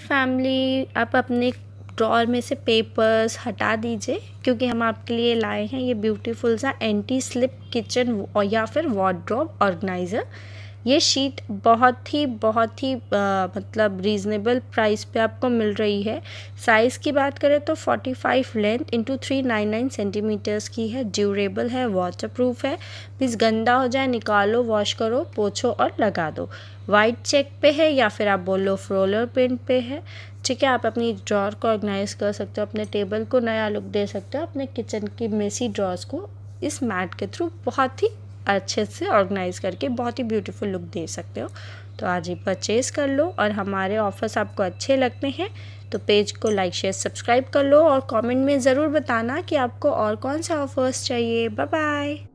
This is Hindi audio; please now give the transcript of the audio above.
फैमिली आप अपने ड्रॉर में से पेपर्स हटा दीजिए क्योंकि हम आपके लिए लाए हैं ये ब्यूटीफुल सा एंटी स्लिप किचन या फिर वार्ड्रॉप ऑर्गेनाइज़र ये शीट बहुत ही बहुत ही आ, मतलब रीज़नेबल प्राइस पे आपको मिल रही है साइज़ की बात करें तो 45 length into three nine nine centimetres की है ड्यूरेबल है वाटरप्रूफ है प्लीज़ गंदा हो जाए निकालो वॉश करो पोछो और लगा दो वाइट चेक पे है या फिर आप बोलो फ्रोलर प्रिंट पे है ठीक है आप अपनी ड्रॉर को ऑर्गेनाइज कर सकते हो अपने टेबल को नया लुक दे सकते हो अपने किचन की मेसी ड्रॉर्स को इस मैट के थ्रू बहुत ही अच्छे से ऑर्गेनाइज़ करके बहुत ही ब्यूटीफुल लुक दे सकते हो तो आज ही परचेज़ कर लो और हमारे ऑफ़र्स आपको अच्छे लगते हैं तो पेज को लाइक शेयर सब्सक्राइब कर लो और कमेंट में ज़रूर बताना कि आपको और कौन सा ऑफ़र्स चाहिए बाय बाय